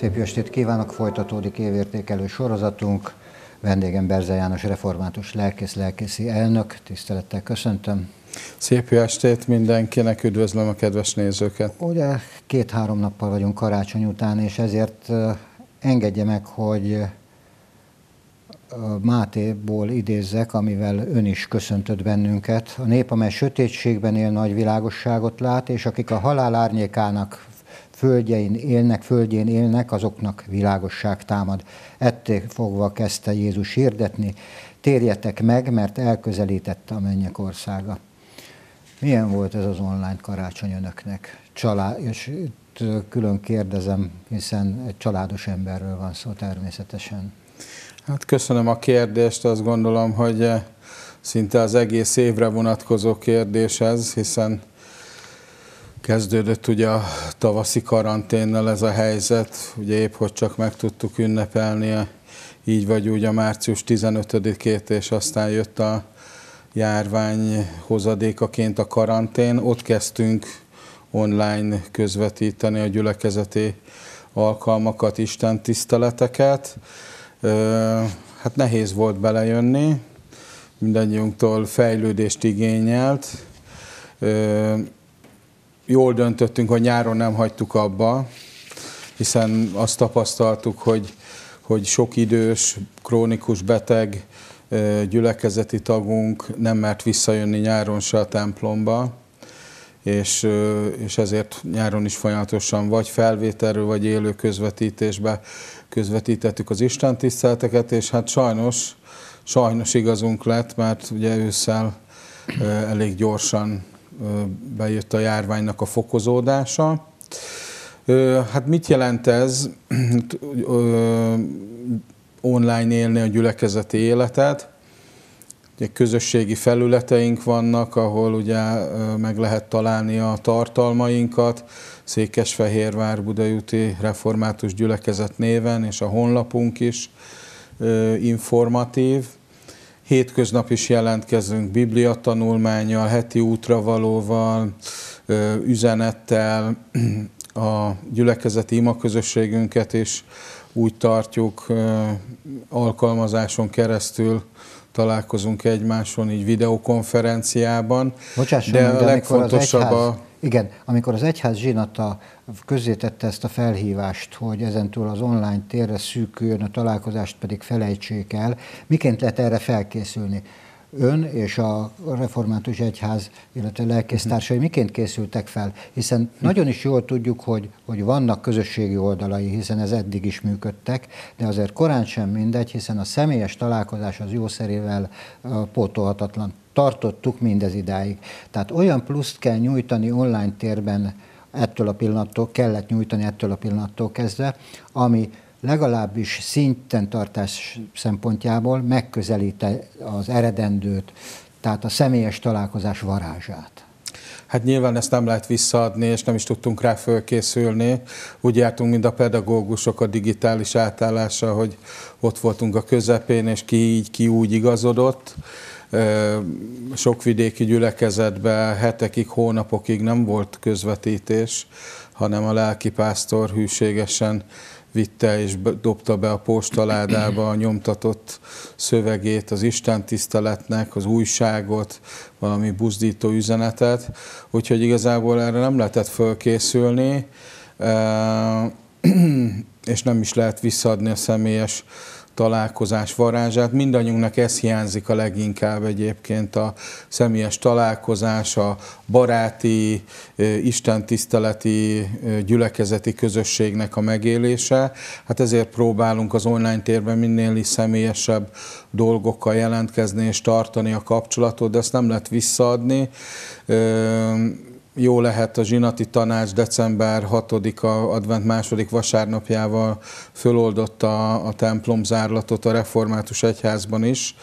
Szép estét kívánok! Folytatódik évértékelő sorozatunk. Vendégem Berze János református lelkész, lelkészi elnök. Tisztelettel köszöntöm. Szép jó estét mindenkinek, üdvözlöm a kedves nézőket. Ugye két-három nappal vagyunk karácsony után, és ezért engedje meg, hogy Mátéból idézzek, amivel ön is köszöntött bennünket. A nép, amely sötétségben él, nagy világosságot lát, és akik a halál árnyékának földjein élnek, földjén élnek, azoknak világosság támad. ettől fogva kezdte Jézus hirdetni, térjetek meg, mert elközelített a mennyek országa. Milyen volt ez az online karácsony önöknek? Család, és külön kérdezem, hiszen egy családos emberről van szó természetesen. Hát köszönöm a kérdést, azt gondolom, hogy szinte az egész évre vonatkozó kérdés ez, hiszen Kezdődött ugye a tavaszi karanténnel ez a helyzet, ugye épp hogy csak meg tudtuk ünnepelni, így vagy úgy a március 15-ét, és aztán jött a járvány hozadékaként a karantén. Ott kezdtünk online közvetíteni a gyülekezeti alkalmakat, Isten tiszteleteket. Hát nehéz volt belejönni, mindannyiunktól fejlődést igényelt jól döntöttünk, hogy nyáron nem hagytuk abba, hiszen azt tapasztaltuk, hogy, hogy sok idős, krónikus beteg gyülekezeti tagunk nem mert visszajönni nyáron se a templomba, és, és ezért nyáron is folyamatosan vagy felvételről, vagy élő közvetítésbe közvetítettük az Isten tiszteleteket, és hát sajnos, sajnos igazunk lett, mert ugye ősszel elég gyorsan bejött a járványnak a fokozódása. Hát mit jelent ez online élni a gyülekezeti életet? Ugye közösségi felületeink vannak, ahol ugye meg lehet találni a tartalmainkat, Székesfehérvár Budajúti Református Gyülekezet néven, és a honlapunk is informatív hétköznap is jelentkezünk bibliatanulmányjal, heti útravalóval, üzenettel, a gyülekezeti imaközösségünket is úgy tartjuk, alkalmazáson keresztül találkozunk egymáson, így videokonferenciában. Bocsásson, de a legfontosabb a igen, amikor az egyház zsinata közzétette ezt a felhívást, hogy ezentúl az online térre szűküljön, a találkozást pedig felejtsék el, miként lehet erre felkészülni? Ön és a református egyház, illetve lelkésztársai mhm. miként készültek fel? Hiszen nagyon is jól tudjuk, hogy, hogy vannak közösségi oldalai, hiszen ez eddig is működtek, de azért korán sem mindegy, hiszen a személyes találkozás az jószerével pótolhatatlan tartottuk mindez idáig. Tehát olyan pluszt kell nyújtani online térben ettől a pillanattól, kellett nyújtani ettől a pillanattól kezdve, ami legalábbis szinten tartás szempontjából megközelíte az eredendőt, tehát a személyes találkozás varázsát. Hát nyilván ezt nem lehet visszaadni, és nem is tudtunk rá fölkészülni. Úgy jártunk, mint a pedagógusok a digitális átállása, hogy ott voltunk a közepén, és ki így, ki úgy igazodott sok vidéki gyülekezetben hetekig, hónapokig nem volt közvetítés, hanem a pásztor hűségesen vitte és dobta be a postaládába a nyomtatott szövegét az Isten tiszteletnek, az újságot, valami buzdító üzenetet, úgyhogy igazából erre nem lehetett fölkészülni, és nem is lehet visszaadni a személyes találkozás varázsát. Mindannyiunknak ez hiányzik a leginkább egyébként a személyes találkozás, a baráti, istentiszteleti, gyülekezeti közösségnek a megélése. Hát ezért próbálunk az online térben minél is személyesebb dolgokkal jelentkezni és tartani a kapcsolatot, de ezt nem lehet visszaadni jó lehet a zsinati tanács december 6-a advent második vasárnapjával föloldotta a templom zárlatot a református egyházban is.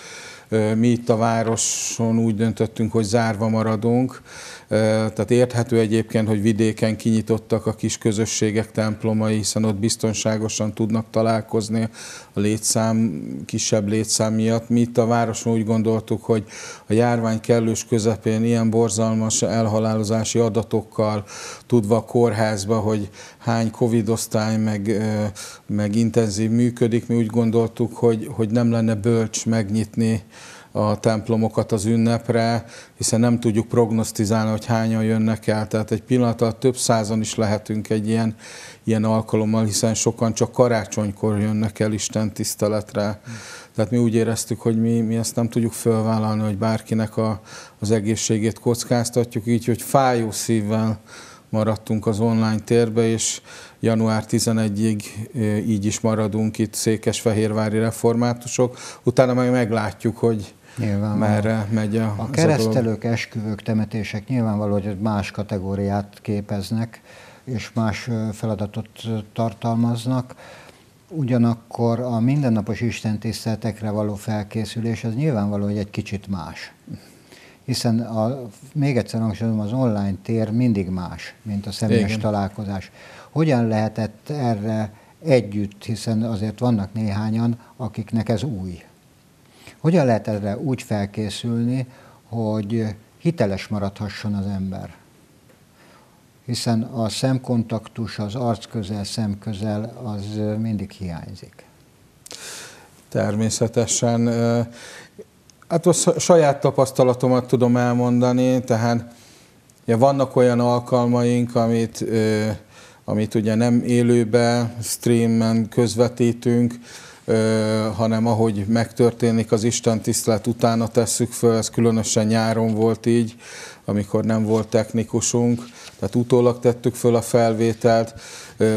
Mi itt a városon úgy döntöttünk, hogy zárva maradunk, tehát érthető egyébként, hogy vidéken kinyitottak a kis közösségek templomai, hiszen ott biztonságosan tudnak találkozni a létszám, kisebb létszám miatt. Mi itt a városon úgy gondoltuk, hogy a járvány kellős közepén ilyen borzalmas elhalálozási adatokkal, tudva a kórházba, hogy hány Covid osztály meg, meg intenzív működik, mi úgy gondoltuk, hogy, hogy nem lenne bölcs megnyitni a templomokat az ünnepre, hiszen nem tudjuk prognosztizálni, hogy hányan jönnek el. Tehát egy pillanat alatt több százan is lehetünk egy ilyen, ilyen alkalommal, hiszen sokan csak karácsonykor jönnek el Isten tiszteletre. Tehát mi úgy éreztük, hogy mi, mi ezt nem tudjuk fölvállalni, hogy bárkinek a, az egészségét kockáztatjuk, így, hogy fájó szívvel maradtunk az online térbe, és január 11-ig így is maradunk itt Székesfehérvári reformátusok. Utána majd meglátjuk, hogy Nyilván merre eh, megy a A keresztelők, a esküvők, temetések nyilvánvaló, hogy más kategóriát képeznek, és más eh, feladatot eh, tartalmaznak. Ugyanakkor a mindennapos istentiszteletekre való felkészülés az nyilvánvaló, hogy egy kicsit más. Hiszen a, még egyszer hangsúlyozom, az online tér mindig más, mint a személyes Igen. találkozás. Hogyan lehetett erre együtt, hiszen azért vannak néhányan, akiknek ez új hogyan lehet erre úgy felkészülni, hogy hiteles maradhasson az ember? Hiszen a szemkontaktus, az arcközel, szemközel az mindig hiányzik. Természetesen. Hát a saját tapasztalatomat tudom elmondani, tehát ja, vannak olyan alkalmaink, amit, amit ugye nem élőben, streamen közvetítünk, hanem ahogy megtörténik az Isten tisztelet utána tesszük föl, ez különösen nyáron volt így, amikor nem volt technikusunk, tehát utólag tettük föl a felvételt,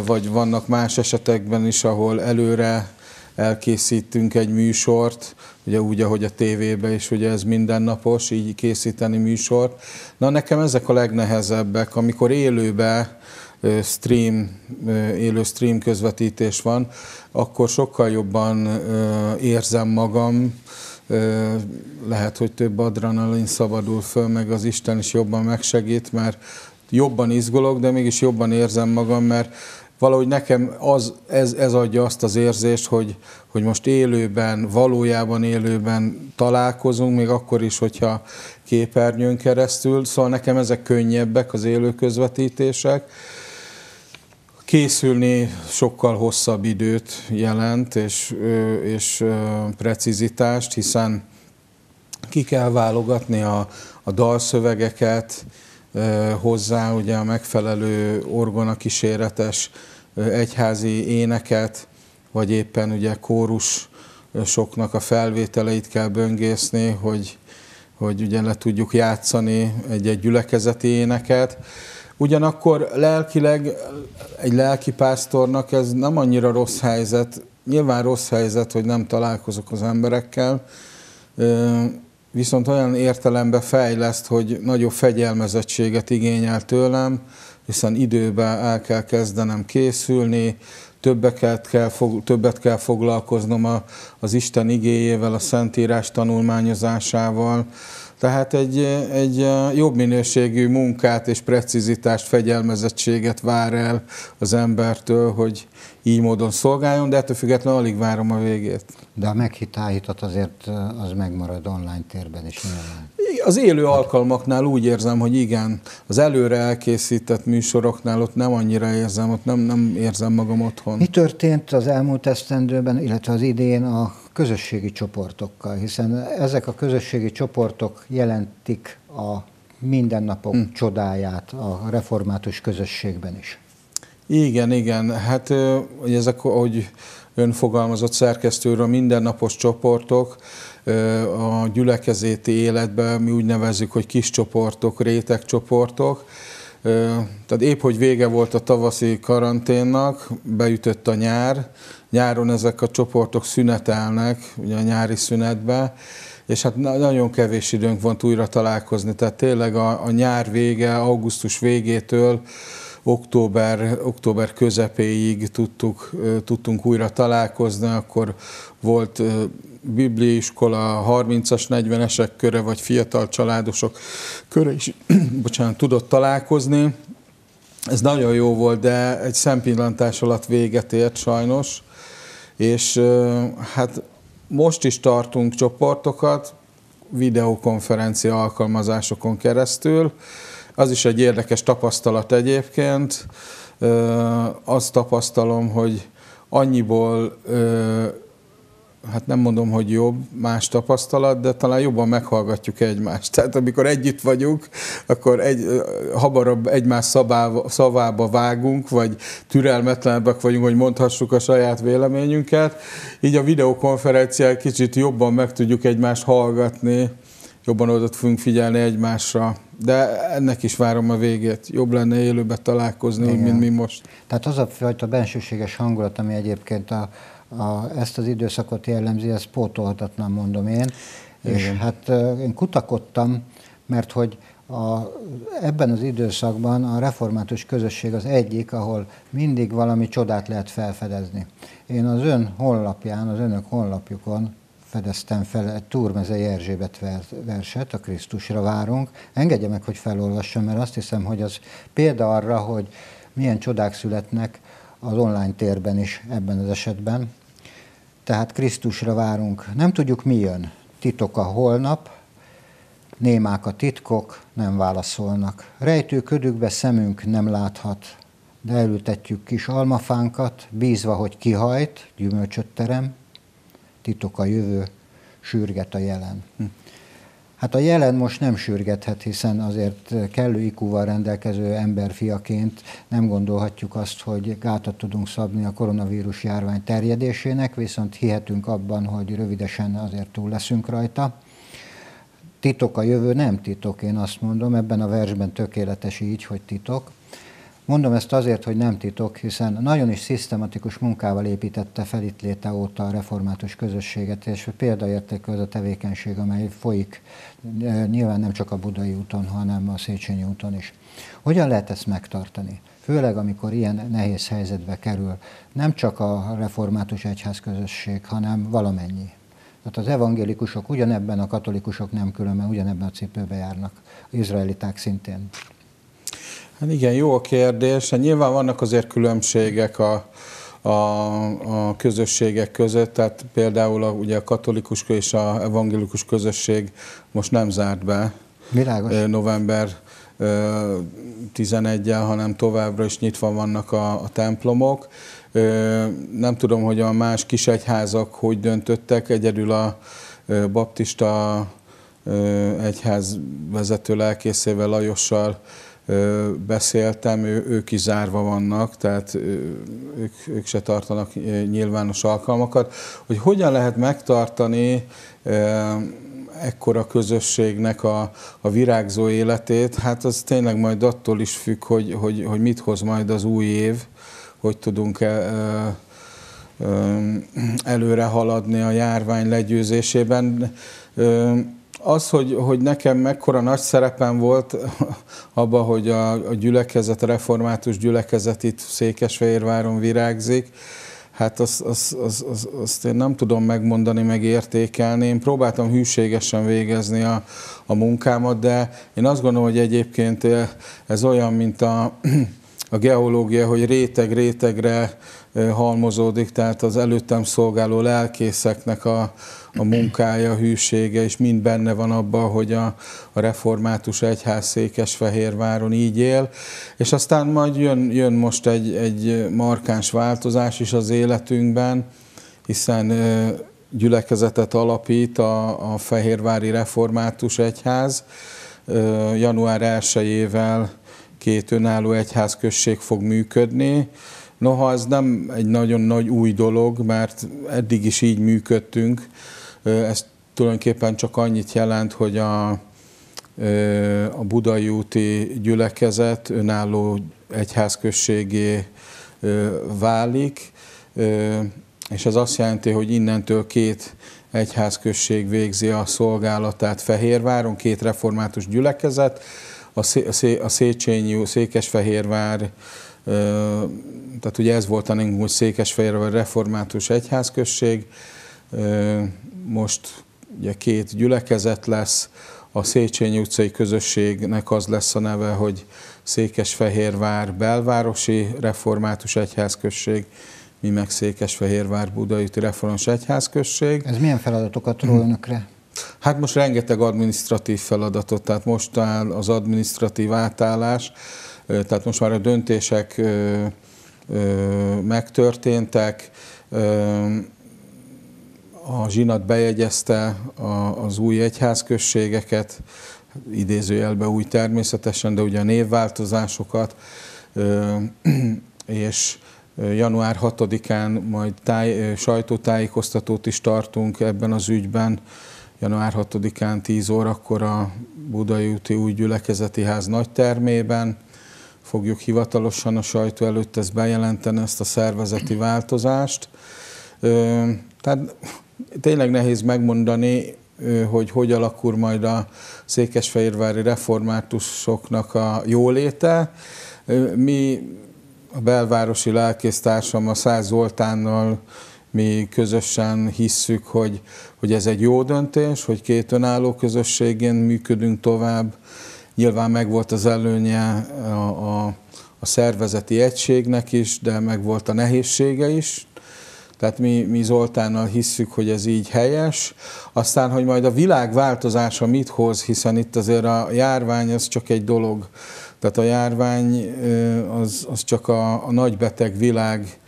vagy vannak más esetekben is, ahol előre elkészítünk egy műsort, ugye úgy, ahogy a tévében is, ugye ez mindennapos, így készíteni műsort. Na nekem ezek a legnehezebbek, amikor élőben stream, élő stream közvetítés van, akkor sokkal jobban érzem magam, lehet, hogy több adrenalin szabadul föl, meg az Isten is jobban megsegít, mert jobban izgulok, de mégis jobban érzem magam, mert valahogy nekem az, ez, ez adja azt az érzést, hogy, hogy most élőben, valójában élőben találkozunk, még akkor is, hogyha képernyőn keresztül, szóval nekem ezek könnyebbek az élő közvetítések, készülni sokkal hosszabb időt jelent, és, és precizitást, hiszen ki kell válogatni a, a dalszövegeket, hozzá ugye a megfelelő orgona kíséretes egyházi éneket, vagy éppen ugye kórus soknak a felvételeit kell böngészni, hogy, hogy ugye le tudjuk játszani egy-egy gyülekezeti éneket. Ugyanakkor lelkileg egy pásztornak ez nem annyira rossz helyzet. Nyilván rossz helyzet, hogy nem találkozok az emberekkel, viszont olyan értelemben fejleszt, hogy nagyobb fegyelmezettséget igényel tőlem, hiszen időben el kell kezdenem készülni, többeket kell, többet kell foglalkoznom a, az Isten igéjével, a Szentírás tanulmányozásával, tehát egy, egy eh, jobb minőségű munkát és precizitást, fegyelmezettséget vár el az embertől, hogy így módon szolgáljon, de ettől függetlenül alig várom a végét. De a meghitáhítat azért eh, az megmarad online térben is Az élő alkalmaknál úgy érzem, hogy igen, az előre elkészített műsoroknál ott nem annyira érzem, ott nem, nem érzem magam otthon. Mi történt az elmúlt esztendőben, illetve az idén a közösségi csoportokkal, hiszen ezek a közösségi csoportok jelentik a mindennapok hmm. csodáját a református közösségben is. Igen, igen. Hát hogy ezek, ahogy ön fogalmazott szerkesztőről, mindennapos csoportok, a gyülekezéti életben mi úgy nevezzük, hogy kis csoportok, rétegcsoportok. Tehát épp, hogy vége volt a tavaszi karanténnak, beütött a nyár, nyáron ezek a csoportok szünetelnek, ugye a nyári szünetbe, és hát nagyon kevés időnk van újra találkozni, tehát tényleg a, a nyár vége, augusztus végétől október, október közepéig tudtuk, tudtunk újra találkozni, akkor volt Bibliaiskola 30-as, 40-esek köre, vagy fiatal családosok köre is, bocsánat, tudott találkozni. Ez nagyon jó volt, de egy szempillantás alatt véget ért sajnos és hát most is tartunk csoportokat videokonferencia alkalmazásokon keresztül. Az is egy érdekes tapasztalat egyébként. Azt tapasztalom, hogy annyiból hát nem mondom, hogy jobb, más tapasztalat, de talán jobban meghallgatjuk egymást. Tehát amikor együtt vagyunk, akkor egy, hamarabb egymás szabába, szavába vágunk, vagy türelmetlenebbek vagyunk, hogy mondhassuk a saját véleményünket. Így a videokonferenciák kicsit jobban meg tudjuk egymást hallgatni, jobban oda fogunk figyelni egymásra. De ennek is várom a végét. Jobb lenne élőben találkozni, Igen. mint mi most. Tehát az a fajta bensőséges hangulat, ami egyébként a, a, ezt az időszakot jellemzi, ezt pótolhatatlan, mondom én. Igen. És hát én kutakodtam, mert hogy a, ebben az időszakban a református közösség az egyik, ahol mindig valami csodát lehet felfedezni. Én az ön honlapján, az önök honlapjukon fedeztem fel egy Túrmezei Erzsébet verset, a Krisztusra várunk. Engedje meg, hogy felolvassam, mert azt hiszem, hogy az példa arra, hogy milyen csodák születnek az online térben is ebben az esetben tehát Krisztusra várunk. Nem tudjuk, mi jön. Titok a holnap, némák a titkok, nem válaszolnak. Rejtő ködükbe szemünk nem láthat, de elültetjük kis almafánkat, bízva, hogy kihajt, gyümölcsöt terem, titok a jövő, sürget a jelen. Hm. Hát a jelen most nem sürgethet, hiszen azért kellő IQ-val rendelkező emberfiaként nem gondolhatjuk azt, hogy gátat tudunk szabni a koronavírus járvány terjedésének, viszont hihetünk abban, hogy rövidesen azért túl leszünk rajta. Titok a jövő, nem titok, én azt mondom, ebben a versben tökéletes így, hogy titok. Mondom ezt azért, hogy nem titok, hiszen nagyon is szisztematikus munkával építette fel itt léte óta a református közösséget, és példaértékű az a tevékenység, amely folyik nyilván nem csak a Budai úton, hanem a Széchenyi úton is. Hogyan lehet ezt megtartani? Főleg, amikor ilyen nehéz helyzetbe kerül nem csak a református egyházközösség, hanem valamennyi. Tehát az evangélikusok ugyanebben, a katolikusok nem különben, ugyanebben a cipőbe járnak, az izraeliták szintén. Hát igen, jó a kérdés. Hát nyilván vannak azért különbségek a, a, a közösségek között, tehát például a, ugye a katolikus és a evangélikus közösség most nem zárt be Világos. november 11-el, hanem továbbra is nyitva vannak a, a templomok. Nem tudom, hogy a más kisegyházak hogy döntöttek, egyedül a baptista egyház vezető lelkészével, Lajossal beszéltem, ő, ők is zárva vannak, tehát ők, ők se tartanak nyilvános alkalmakat, hogy hogyan lehet megtartani ekkora közösségnek a, a virágzó életét, hát az tényleg majd attól is függ, hogy, hogy, hogy mit hoz majd az új év, hogy tudunk-e előre haladni a járvány legyőzésében az, hogy, hogy nekem mekkora nagy szerepem volt abba, hogy a, a gyülekezet, a református gyülekezet itt Székesfehérváron virágzik, hát azt az, azt, azt, azt én nem tudom megmondani, meg értékelni. Én próbáltam hűségesen végezni a, a munkámat, de én azt gondolom, hogy egyébként eh, ez olyan, mint a, a geológia, hogy réteg rétegre eh, halmozódik, tehát az előttem szolgáló lelkészeknek a, a munkája, a hűsége, és mind benne van abban, hogy a, a református egyház Székesfehérváron így él, és aztán majd jön, jön most egy, egy markáns változás is az életünkben, hiszen gyülekezetet alapít a, a Fehérvári Református Egyház, január 1-ével két önálló egyházközség fog működni. Noha ez nem egy nagyon nagy új dolog, mert eddig is így működtünk, ez tulajdonképpen csak annyit jelent, hogy a, a budai úti gyülekezet önálló egyházközségé válik, és ez azt jelenti, hogy innentől két egyházközség végzi a szolgálatát Fehérváron, két református gyülekezet, a, Széchenyi, Székesfehérvár, tehát ugye ez volt a nekünk, hogy Székesfehérvár református egyházközség, most ugye két gyülekezet lesz, a Széchenyi utcai közösségnek az lesz a neve, hogy Székesfehérvár belvárosi református egyházközség, mi meg Székesfehérvár budaüti református egyházközség. Ez milyen feladatokat ról hmm. önökre? Hát most rengeteg administratív feladatot, tehát most áll az administratív átállás, tehát most már a döntések megtörténtek, a zsinat bejegyezte az új egyházközségeket, idézőjelbe új természetesen, de ugye a névváltozásokat, és január 6-án majd táj, sajtótájékoztatót is tartunk ebben az ügyben. Január 6-án 10 órakor a Budai úti új gyülekezeti ház nagy termében, fogjuk hivatalosan a sajtó előtt ezt bejelenteni, ezt a szervezeti változást. Tehát tényleg nehéz megmondani, hogy hogy alakul majd a székesfehérvári reformátusoknak a jóléte. Mi a belvárosi lelkésztársam, a Száz Zoltánnal mi közösen hisszük, hogy, hogy ez egy jó döntés, hogy két önálló közösségén működünk tovább. Nyilván megvolt az előnye a, a, a szervezeti egységnek is, de megvolt a nehézsége is. Tehát mi, mi Zoltánnal hisszük, hogy ez így helyes. Aztán, hogy majd a világ változása mit hoz, hiszen itt azért a járvány az csak egy dolog. Tehát a járvány az, az csak a, a beteg világ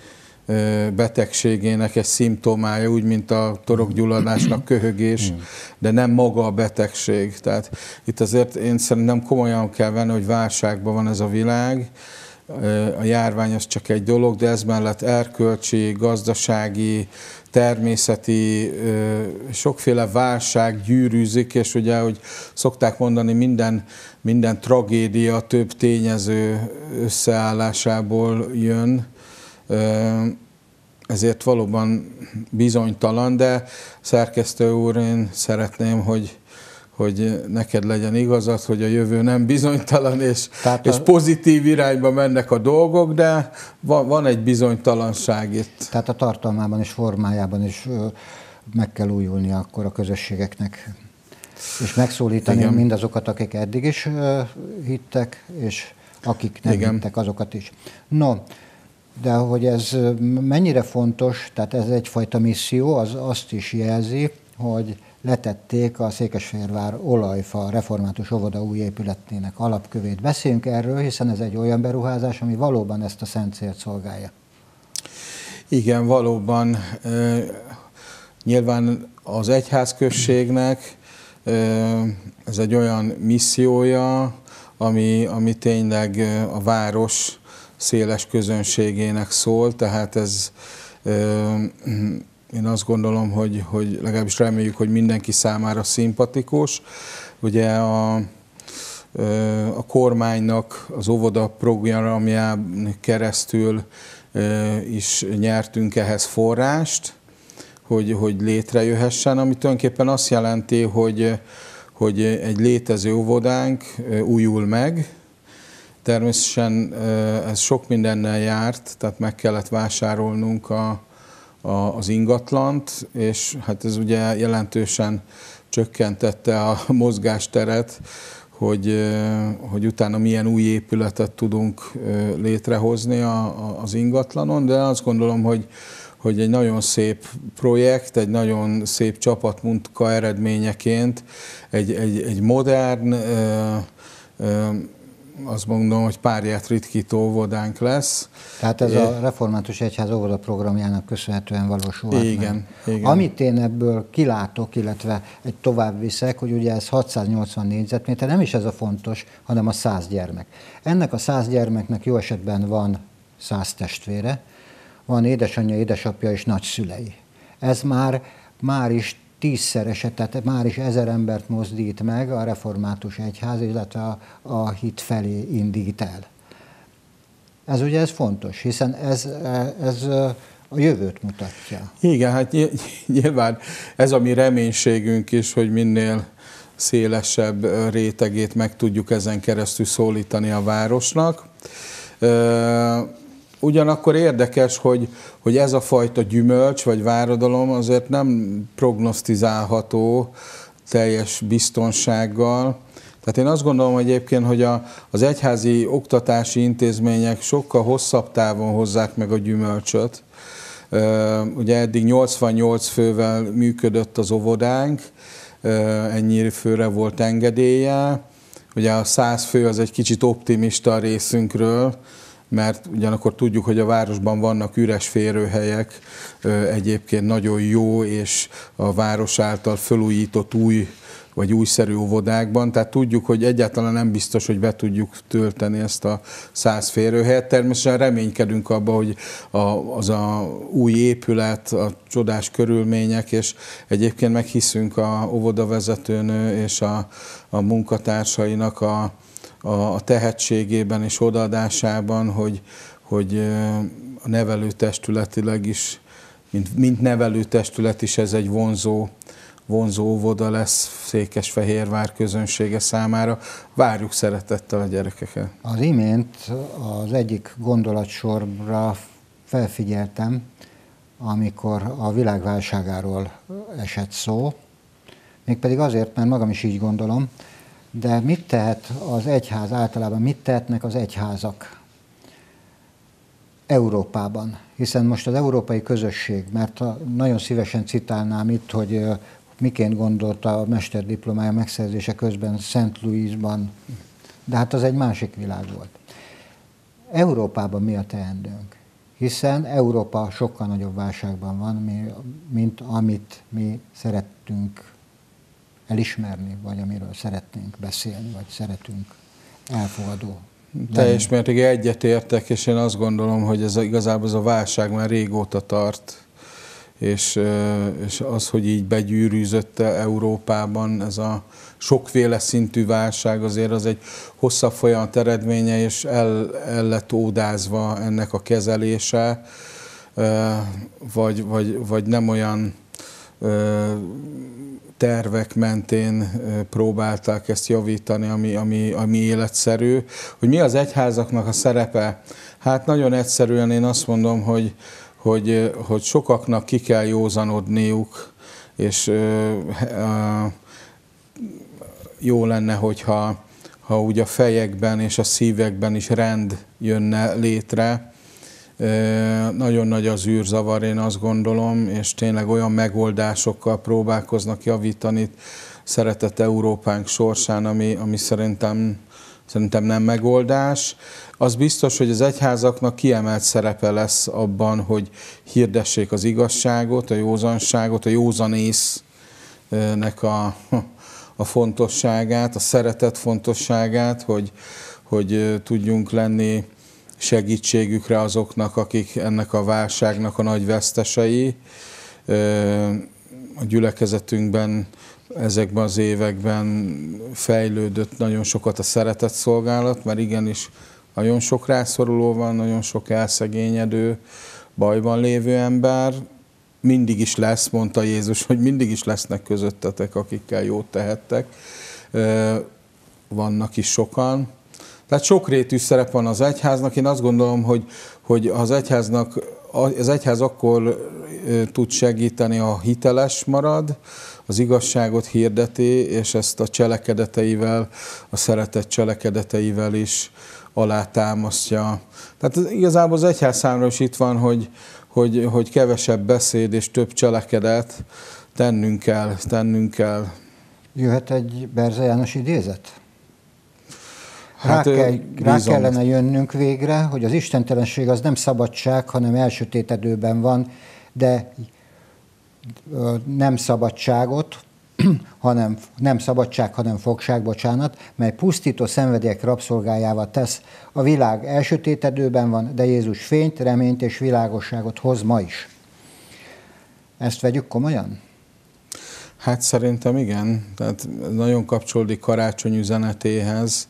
betegségének egy szimptomája, úgy, mint a torokgyulladásnak köhögés, mm. de nem maga a betegség. Tehát itt azért én szerintem komolyan kell venni, hogy válságban van ez a világ, a járvány az csak egy dolog, de ez mellett erkölcsi, gazdasági, természeti, sokféle válság gyűrűzik, és ugye, hogy szokták mondani, minden, minden tragédia több tényező összeállásából jön, ezért valóban bizonytalan, de szerkesztő úr, én szeretném, hogy hogy neked legyen igazad, hogy a jövő nem bizonytalan, és, Tehát a... és pozitív irányba mennek a dolgok, de van, van egy bizonytalanság itt. Tehát a tartalmában és formájában is meg kell újulni akkor a közösségeknek, és megszólítani Igen. mindazokat, akik eddig is hittek, és akik nem Igen. hittek, azokat is. No, de hogy ez mennyire fontos, tehát ez egyfajta misszió, az azt is jelzi, hogy letették a Székesfehérvár olajfa református óvoda új épületének alapkövét. Beszéljünk erről, hiszen ez egy olyan beruházás, ami valóban ezt a szent célt szolgálja. Igen, valóban. Nyilván az egyházközségnek ez egy olyan missziója, ami, ami tényleg a város széles közönségének szól, tehát ez én azt gondolom, hogy, hogy legalábbis reméljük, hogy mindenki számára szimpatikus. Ugye a, a kormánynak az óvoda programján keresztül is nyertünk ehhez forrást, hogy, hogy létrejöhessen, ami tulajdonképpen azt jelenti, hogy, hogy egy létező óvodánk újul meg, Természetesen ez sok mindennel járt, tehát meg kellett vásárolnunk a, az ingatlant, és hát ez ugye jelentősen csökkentette a mozgásteret, hogy, hogy utána milyen új épületet tudunk létrehozni a, az ingatlanon, de azt gondolom, hogy, hogy egy nagyon szép projekt, egy nagyon szép csapatmunka eredményeként, egy, egy, egy modern, azt mondom, hogy párját ritkító óvodánk lesz. Tehát ez é. a református egyház óvoda programjának köszönhetően valósul igen, meg. igen. Amit én ebből kilátok, illetve egy tovább viszek, hogy ugye ez 680 négyzetméter, nem is ez a fontos, hanem a 100 gyermek. Ennek a 100 gyermeknek jó esetben van 100 testvére, van édesanyja, édesapja és nagyszülei. Ez már már is tízszereset, tehát már is ezer embert mozdít meg a református egyház, illetve a, a hit felé indít el. Ez ugye ez fontos, hiszen ez, ez a jövőt mutatja. Igen, hát nyilván ez a mi reménységünk is, hogy minél szélesebb rétegét meg tudjuk ezen keresztül szólítani a városnak. Ugyanakkor érdekes, hogy, hogy ez a fajta gyümölcs vagy váradalom azért nem prognosztizálható teljes biztonsággal. Tehát én azt gondolom hogy egyébként, hogy a, az egyházi oktatási intézmények sokkal hosszabb távon hozzák meg a gyümölcsöt. Ugye eddig 88 fővel működött az óvodánk, ennyi főre volt engedélye. Ugye a 100 fő az egy kicsit optimista a részünkről, mert ugyanakkor tudjuk, hogy a városban vannak üres férőhelyek, egyébként nagyon jó és a város által felújított új vagy újszerű óvodákban, tehát tudjuk, hogy egyáltalán nem biztos, hogy be tudjuk tölteni ezt a száz férőhelyet. Természetesen reménykedünk abba, hogy a, az a új épület, a csodás körülmények, és egyébként meghiszünk a óvodavezetőnő és a, a munkatársainak a, a tehetségében és odaadásában, hogy, hogy a nevelőtestületileg is, mint, mint nevelőtestület is ez egy vonzó, vonzó óvoda lesz Székesfehérvár közönsége számára. Várjuk szeretettel a gyerekeket. Az imént az egyik gondolatsorra felfigyeltem, amikor a világválságáról esett szó, mégpedig azért, mert magam is így gondolom, de mit tehet az egyház általában, mit tehetnek az egyházak Európában? Hiszen most az európai közösség, mert nagyon szívesen citálnám itt, hogy miként gondolta a mesterdiplomája megszerzése közben Szent Louisban, de hát az egy másik világ volt. Európában mi a teendőnk? Hiszen Európa sokkal nagyobb válságban van, mint amit mi szerettünk elismerni, vagy amiről szeretnénk beszélni, vagy szeretünk elfogadó. Teljes mértékig egyetértek, és én azt gondolom, hogy ez igazából ez a válság már régóta tart, és, és az, hogy így begyűrűzött e Európában ez a sokféle szintű válság, azért az egy hosszabb folyamat eredménye, és el, el lett ódázva ennek a kezelése, vagy, vagy, vagy nem olyan tervek mentén próbálták ezt javítani, ami, ami, ami életszerű. Hogy mi az egyházaknak a szerepe? Hát nagyon egyszerűen én azt mondom, hogy, hogy, hogy sokaknak ki kell józanodniuk, és jó lenne, hogyha ha úgy a fejekben és a szívekben is rend jönne létre, nagyon nagy az űrzavar, én azt gondolom, és tényleg olyan megoldásokkal próbálkoznak javítani szeretett Európánk sorsán, ami, ami szerintem, szerintem nem megoldás. Az biztos, hogy az egyházaknak kiemelt szerepe lesz abban, hogy hirdessék az igazságot, a józanságot, a józanésznek a, a fontosságát, a szeretet fontosságát, hogy, hogy tudjunk lenni segítségükre azoknak, akik ennek a válságnak a nagy vesztesei. A gyülekezetünkben ezekben az években fejlődött nagyon sokat a szeretett szolgálat, mert igenis nagyon sok rászoruló van, nagyon sok elszegényedő, bajban lévő ember, mindig is lesz, mondta Jézus, hogy mindig is lesznek közöttetek, akikkel jót tehettek. Vannak is sokan, tehát sokrétű szerep van az egyháznak. Én azt gondolom, hogy, hogy az egyháznak az egyház akkor tud segíteni, ha hiteles marad, az igazságot hirdeti, és ezt a cselekedeteivel, a szeretet cselekedeteivel is alátámasztja. Tehát igazából az egyház számra is itt van, hogy, hogy, hogy kevesebb beszéd és több cselekedet tennünk kell, tennünk kell. Jöhet egy Berze János idézet? Hát, rá, kell, rá kellene jönnünk végre, hogy az istentelenség az nem szabadság, hanem elsötétedőben van, de nem szabadságot, hanem nem szabadság, hanem fogság, bocsánat, mely pusztító szenvedélyek rabszolgájává tesz. A világ elsötétedőben van, de Jézus fényt, reményt és világosságot hoz ma is. Ezt vegyük komolyan? Hát szerintem igen. Tehát nagyon kapcsolódik karácsony üzenetéhez,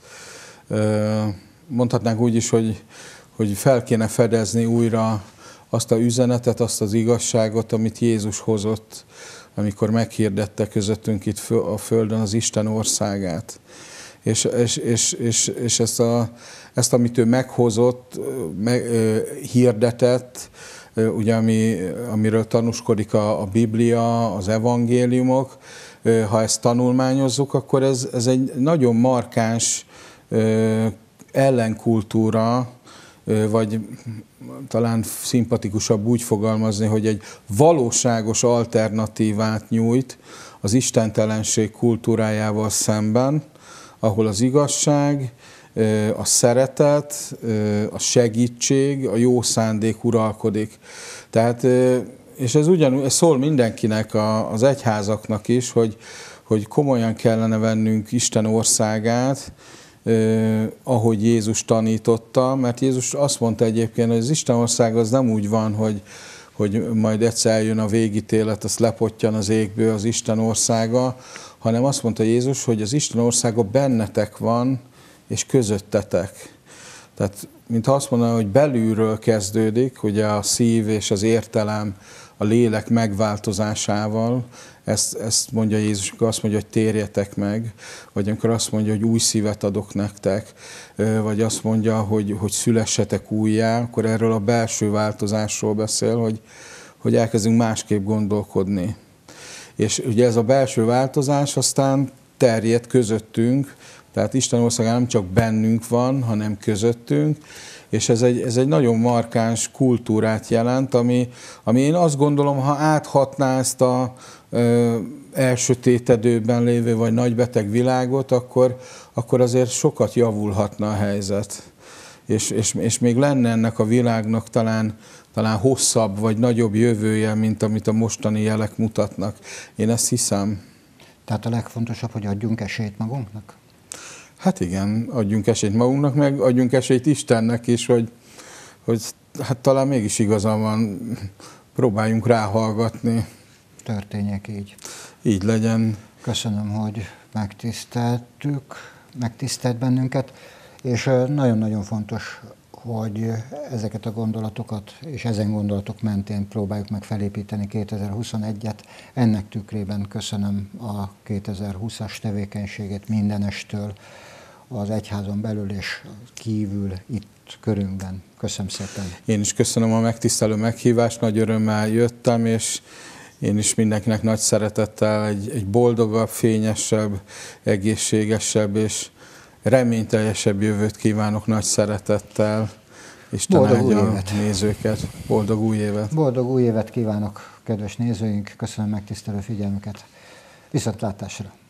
mondhatnánk úgy is, hogy, hogy fel kéne fedezni újra azt a üzenetet, azt az igazságot, amit Jézus hozott, amikor meghirdette közöttünk itt a Földön az Isten országát. És, és, és, és, és ezt, a, ezt, amit ő meghozott, me, hirdetett, ugye ami, amiről tanúskodik a, a Biblia, az evangéliumok, ha ezt tanulmányozzuk, akkor ez, ez egy nagyon markáns ellenkultúra, vagy talán szimpatikusabb úgy fogalmazni, hogy egy valóságos alternatívát nyújt az istentelenség kultúrájával szemben, ahol az igazság, a szeretet, a segítség, a jó szándék uralkodik. Tehát, és ez ugyanúgy ez szól mindenkinek, az egyházaknak is, hogy, hogy komolyan kellene vennünk Isten országát, ahogy Jézus tanította, mert Jézus azt mondta egyébként, hogy az Isten ország az nem úgy van, hogy, hogy majd egyszer eljön a végítélet, azt lepottyan az égből az Isten országa, hanem azt mondta Jézus, hogy az Isten országa bennetek van, és közöttetek. Tehát, mintha azt mondaná, hogy belülről kezdődik, ugye a szív és az értelem a lélek megváltozásával, ezt, ezt mondja Jézus, amikor azt mondja, hogy térjetek meg, vagy amikor azt mondja, hogy új szívet adok nektek, vagy azt mondja, hogy, hogy szülessetek újjá, akkor erről a belső változásról beszél, hogy, hogy elkezdünk másképp gondolkodni. És ugye ez a belső változás aztán terjed közöttünk, tehát Isten országa nem csak bennünk van, hanem közöttünk, és ez egy, ez egy nagyon markáns kultúrát jelent, ami, ami én azt gondolom, ha áthatná ezt a ö, elsötétedőben lévő vagy nagybeteg világot, akkor, akkor azért sokat javulhatna a helyzet. És, és, és még lenne ennek a világnak talán, talán hosszabb vagy nagyobb jövője, mint amit a mostani jelek mutatnak. Én ezt hiszem. Tehát a legfontosabb, hogy adjunk esélyt magunknak? Hát igen, adjunk esélyt magunknak, meg adjunk esélyt Istennek is, hogy, hogy hát talán mégis igazam van, próbáljunk ráhallgatni. Történjek így. Így legyen. Köszönöm, hogy megtiszteltük, megtisztelt bennünket, és nagyon-nagyon fontos hogy ezeket a gondolatokat és ezen gondolatok mentén próbáljuk meg felépíteni 2021-et. Ennek tükrében köszönöm a 2020-as tevékenységét mindenestől az egyházon belül és kívül itt körünkben. Köszönöm szépen. Én is köszönöm a megtisztelő meghívást, nagy örömmel jöttem, és én is mindenkinek nagy szeretettel egy, egy boldogabb, fényesebb, egészségesebb és reményteljesebb jövőt kívánok nagy szeretettel, és Boldog új évet. nézőket. Boldog új évet! Boldog új évet kívánok, kedves nézőink! Köszönöm megtisztelő figyelmüket! Viszontlátásra!